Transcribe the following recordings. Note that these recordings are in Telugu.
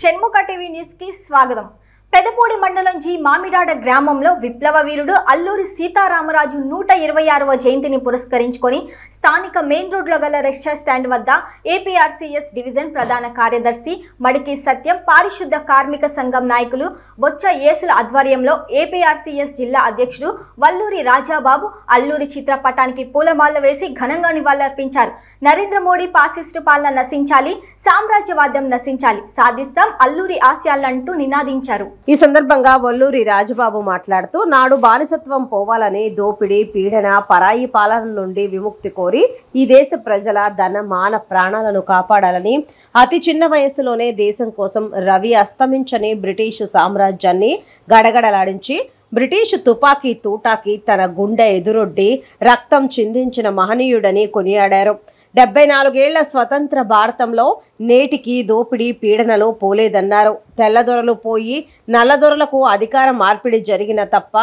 షణ్ముఖ టీవీ న్యూస్ కి స్వాగతం పెదపూడి మండలం జీ మామిడాడ గ్రామంలో విప్లవ వీరుడు అల్లూరి సీతారామరాజు నూట ఇరవై ఆరవ జయంతిని పురస్కరించుకొని స్థానిక మెయిన్ రోడ్లో గల రిక్షా స్టాండ్ వద్ద ఏపీఆర్సీఎస్ డివిజన్ ప్రధాన కార్యదర్శి మడికి సత్యం పారిశుద్ధ కార్మిక సంఘం నాయకులు బొచ్చ యేసుల ఆధ్వర్యంలో ఏపీఆర్సీఎస్ జిల్లా అధ్యక్షుడు వల్లూరి రాజాబాబు అల్లూరి చిత్రపటానికి పూలమాల వేసి ఘనంగా నివాళులర్పించారు నరేంద్ర మోడీ పాసిస్టు పాలన నశించాలి సామ్రాజ్యవాదం నశించాలి సాధిస్తాం అల్లూరి ఆశయాలంటూ నినాదించారు ఈ సందర్భంగా వల్లూరి రాజుబాబు మాట్లాడుతూ నాడు బానిసత్వం పోవాలని దోపిడీ పీడన పరాయి పాలన నుండి విముక్తి కోరి ఈ దేశ ప్రజల ధన మాన ప్రాణాలను కాపాడాలని అతి చిన్న వయసులోనే దేశం కోసం రవి అస్తమించని బ్రిటిష్ సామ్రాజ్యాన్ని గడగడలాడించి బ్రిటిష్ తుపాకీ తూటాకి తన గుండె ఎదురొడ్డి రక్తం చిందించిన మహనీయుడని కొనియాడారు డెబ్బై నాలుగేళ్ల స్వతంత్ర భారతంలో నేటికి దోపిడీ పీడనలు పోలేదన్నారు తెల్లదొరలు పోయి నల్లదొరలకు అధికార మార్పిడి జరిగిన తప్ప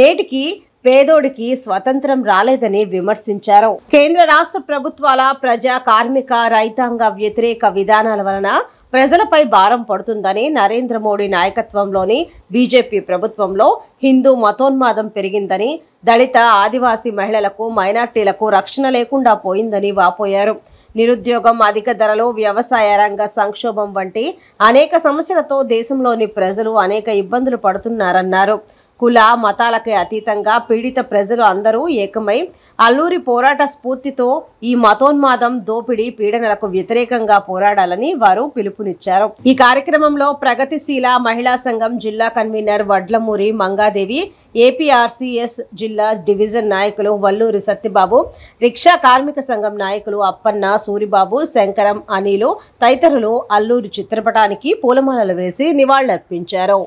నేటికి పేదోడికి స్వతంత్రం రాలేదని విమర్శించారు కేంద్ర రాష్ట్ర ప్రభుత్వాల ప్రజా కార్మిక రైతాంగ వ్యతిరేక విధానాల వలన ప్రజలపై భారం పడుతుందని నరేంద్ర మోడీ నాయకత్వంలోని బీజేపీ ప్రభుత్వంలో హిందూ మతోన్మాదం పెరిగిందని దళిత ఆదివాసీ మహిళలకు మైనార్టీలకు రక్షణ లేకుండా పోయిందని వాపోయారు నిరుద్యోగం అధిక ధరలు వ్యవసాయ రంగ సంక్షోభం వంటి అనేక సమస్యలతో దేశంలోని ప్రజలు అనేక ఇబ్బందులు పడుతున్నారన్నారు కుల మతాలకు అతీతంగా పీడిత ప్రజలు అందరూ ఏకమై అల్లూరి పోరాట స్ఫూర్తితో ఈ మతోన్మాదం దోపిడీ పీడనలకు వ్యతిరేకంగా పోరాడాలని వారు పిలుపునిచ్చారు ఈ కార్యక్రమంలో ప్రగతిశీల మహిళా సంఘం జిల్లా కన్వీనర్ వడ్లమూరి మంగాదేవి ఏపీఆర్సీఎస్ జిల్లా డివిజన్ నాయకులు వల్లూరి సత్యబాబు రిక్షా కార్మిక సంఘం నాయకులు అప్పన్న సూరిబాబు శంకరం అనిలు తదితరులు అల్లూరి చిత్రపటానికి పూలమాలలు వేసి నివాళులర్పించారు